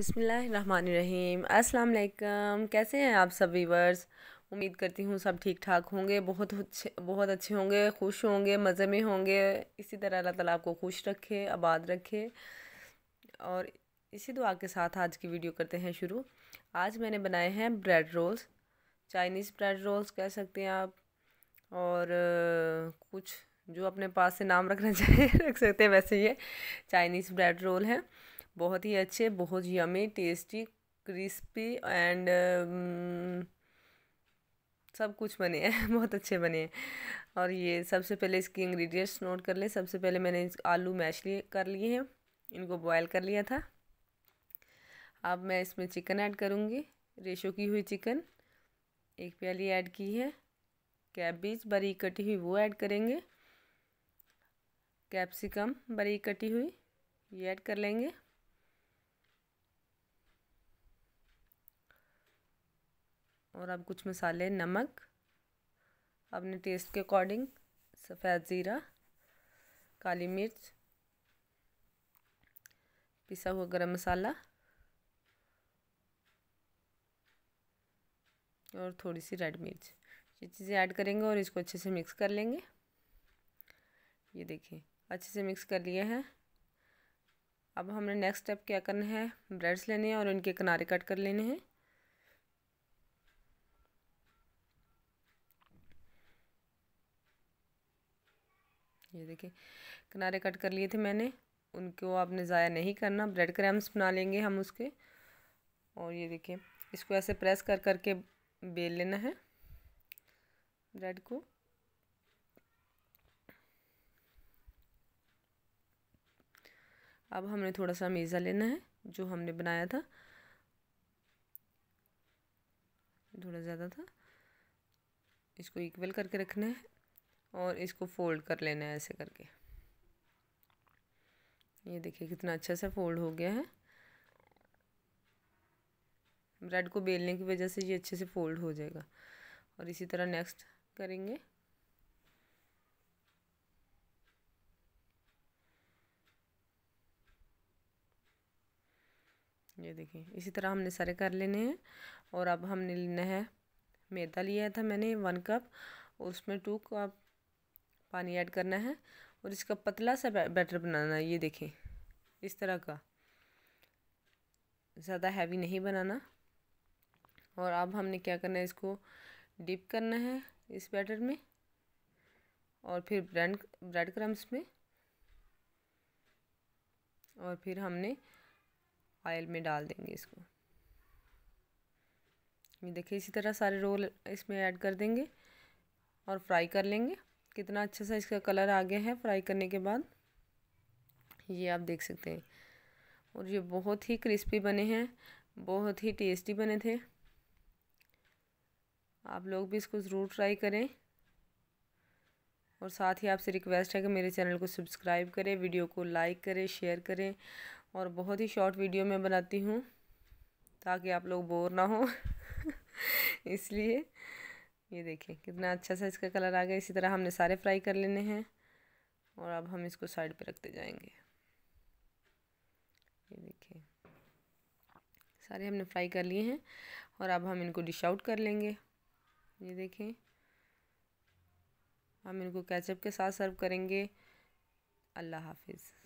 बिसमीम अस्सलाम कैसे हैं आप सब वीवर्स उम्मीद करती हूँ सब ठीक ठाक होंगे बहुत अच्छे बहुत अच्छे होंगे खुश होंगे मज़े में होंगे इसी तरह अल्लाह ताला आपको खुश रखे आबाद रखे और इसी दुआ के साथ आज की वीडियो करते हैं शुरू आज मैंने बनाए हैं bread rolls Chinese bread rolls कह सकते हैं आप और कुछ जो अपने पास से नाम रखना चाहिए रख सकते हैं वैसे ये चाइनीज़ ब्रेड रोल हैं बहुत ही अच्छे बहुत यमी टेस्टी क्रिस्पी एंड सब कुछ बने हैं बहुत अच्छे बने हैं और ये सबसे पहले इसकी इंग्रेडिएंट्स नोट कर लें सबसे पहले मैंने आलू मैश लिए कर लिए हैं इनको बॉयल कर लिया था अब मैं इसमें चिकन ऐड करूँगी रेशो की हुई चिकन एक प्याली ऐड की है कैबेज बारीक कटी हुई वो ऐड करेंगे कैप्सिकम बारीक कटी हुई ये ऐड कर लेंगे और अब कुछ मसाले नमक अपने टेस्ट के अकॉर्डिंग सफ़ेद ज़ीरा काली मिर्च पिसा हुआ गरम मसाला और थोड़ी सी रेड मिर्च ये चीज़ें ऐड करेंगे और इसको अच्छे से मिक्स कर लेंगे ये देखिए अच्छे से मिक्स कर लिए हैं अब हमने नेक्स्ट स्टेप क्या करना है ब्रेड्स लेने हैं और उनके किनारे कट कर लेने हैं ये देखिए किनारे कट कर लिए थे मैंने उनको आपने ज़ाया नहीं करना ब्रेड क्रम्स बना लेंगे हम उसके और ये देखिए इसको ऐसे प्रेस कर करके बेल लेना है ब्रेड को अब हमने थोड़ा सा मेज़ा लेना है जो हमने बनाया था थोड़ा ज़्यादा था इसको इक्वल करके रखना है और इसको फोल्ड कर लेना है ऐसे करके ये देखिए कितना अच्छा सा फोल्ड हो गया है ब्रेड को बेलने की वजह से ये अच्छे से फोल्ड हो जाएगा और इसी तरह नेक्स्ट करेंगे ये देखिए इसी तरह हमने सारे कर लेने हैं और अब हमने लेना है मैदा लिया था मैंने वन कप उसमें टू कप पानी ऐड करना है और इसका पतला सा बैटर बनाना है ये देखें इस तरह का ज़्यादा हैवी नहीं बनाना और अब हमने क्या करना है इसको डिप करना है इस बैटर में और फिर ब्रेड ब्रेड क्रम्स में और फिर हमने ऑयल में डाल देंगे इसको ये देखिए इसी तरह सारे रोल इसमें ऐड कर देंगे और फ्राई कर लेंगे कितना अच्छा सा इसका कलर आ गया है फ्राई करने के बाद ये आप देख सकते हैं और ये बहुत ही क्रिस्पी बने हैं बहुत ही टेस्टी बने थे आप लोग भी इसको ज़रूर ट्राई करें और साथ ही आपसे रिक्वेस्ट है कि मेरे चैनल को सब्सक्राइब करें वीडियो को लाइक करें शेयर करें और बहुत ही शॉर्ट वीडियो मैं बनाती हूँ ताकि आप लोग बोर ना हो इसलिए ये देखिए कितना अच्छा सा इसका कलर आ गया इसी तरह हमने सारे फ्राई कर लेने हैं और अब हम इसको साइड पे रखते जाएंगे ये देखिए सारे हमने फ्राई कर लिए हैं और अब हम इनको डिश आउट कर लेंगे ये देखिए हम इनको कैचअप के साथ सर्व करेंगे अल्लाह हाफिज़